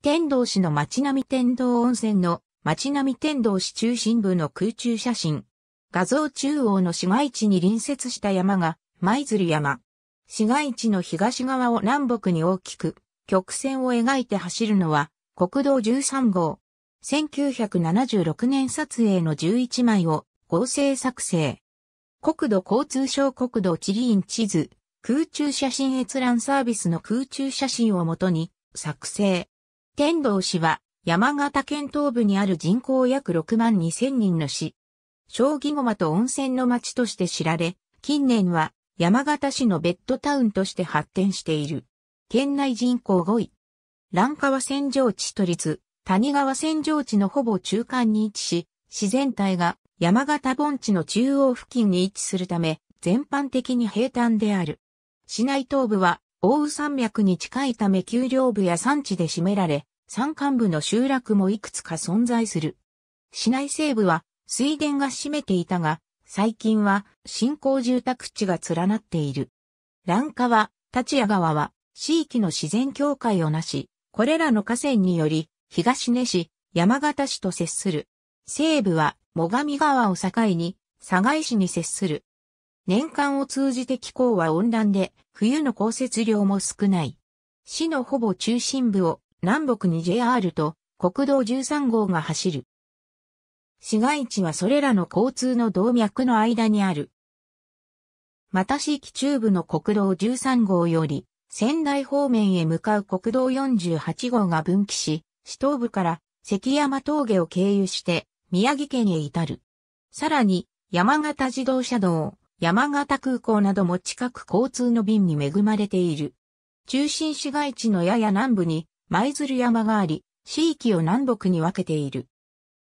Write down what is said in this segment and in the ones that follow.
天童市の町並天童温泉の町並天童市中心部の空中写真。画像中央の市街地に隣接した山が舞鶴山。市街地の東側を南北に大きく曲線を描いて走るのは国道13号。1976年撮影の11枚を合成作成。国土交通省国土地理院地図、空中写真閲覧サービスの空中写真をもとに作成。天童市は山形県東部にある人口約6万2 0人の市。将棋駒と温泉の町として知られ、近年は山形市のベッドタウンとして発展している。県内人口5位。蘭川扇状地都立、谷川扇状地のほぼ中間に位置し、市全体が山形盆地の中央付近に位置するため、全般的に平坦である。市内東部は、奥羽山脈に近いため丘陵部や山地で占められ、山間部の集落もいくつか存在する。市内西部は水田が占めていたが、最近は新興住宅地が連なっている。蘭川、立谷川は地域の自然境界をなし、これらの河川により東根市、山形市と接する。西部は最上川を境に佐賀市に接する。年間を通じて気候は温暖で、冬の降雪量も少ない。市のほぼ中心部を南北に JR と国道13号が走る。市街地はそれらの交通の動脈の間にある。また市域中部の国道13号より、仙台方面へ向かう国道48号が分岐し、市東部から関山峠を経由して宮城県へ至る。さらに、山形自動車道、山形空港なども近く交通の便に恵まれている。中心市街地のやや南部に舞鶴山があり、地域を南北に分けている。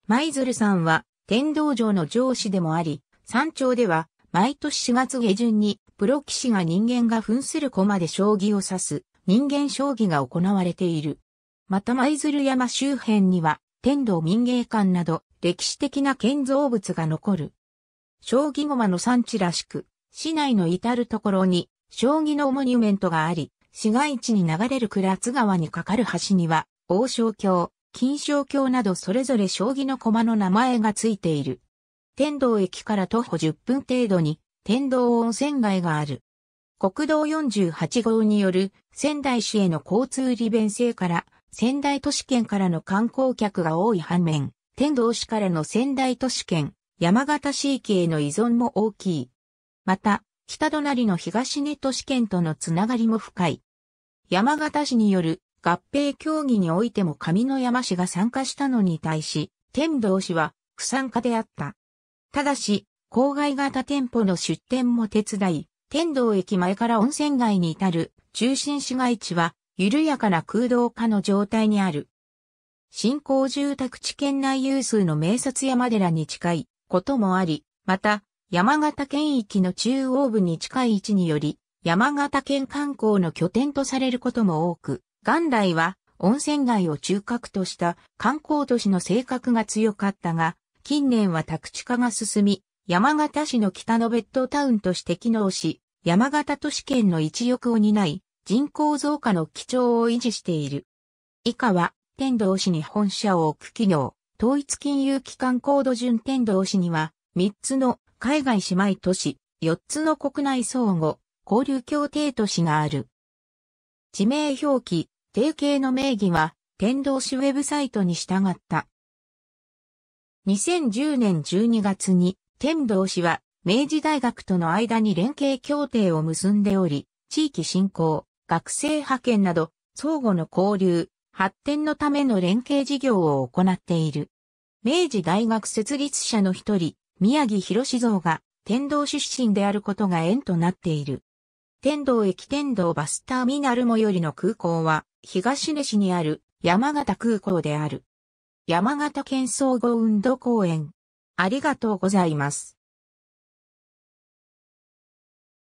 舞鶴山は天道城の上司でもあり、山頂では毎年4月下旬にプロ騎士が人間が扮する駒で将棋を指す人間将棋が行われている。また舞鶴山周辺には天道民芸館など歴史的な建造物が残る。将棋駒の産地らしく、市内の至るところに将棋のモニュメントがあり、市街地に流れる倉津川に架かる橋には、王将橋、金将橋などそれぞれ将棋の駒の名前がついている。天道駅から徒歩10分程度に、天道温泉街がある。国道48号による仙台市への交通利便性から仙台都市圏からの観光客が多い反面、天道市からの仙台都市圏、山形市域への依存も大きい。また、北隣の東根都市圏とのつながりも深い。山形市による合併協議においても上野山市が参加したのに対し、天童市は不参加であった。ただし、郊外型店舗の出店も手伝い、天童駅前から温泉街に至る中心市街地は緩やかな空洞化の状態にある。新興住宅地圏内有数の名刹山寺に近いこともあり、また山形県域の中央部に近い位置により、山形県観光の拠点とされることも多く、元来は温泉街を中核とした観光都市の性格が強かったが、近年は宅地化が進み、山形市の北のベッドタウンとして機能し、山形都市圏の一翼を担い、人口増加の基調を維持している。以下は、天童市に本社を置く企業、統一金融機関コード順天童市には、3つの海外姉妹都市、4つの国内相互、交流協定都市がある。地名表記、定型の名義は、天童市ウェブサイトに従った。2010年12月に、天童市は、明治大学との間に連携協定を結んでおり、地域振興、学生派遣など、相互の交流、発展のための連携事業を行っている。明治大学設立者の一人、宮城博像が天童出身であることが縁となっている。天童駅天童バスターミナル最寄りの空港は東根市にある山形空港である。山形県総合運動公園。ありがとうございます。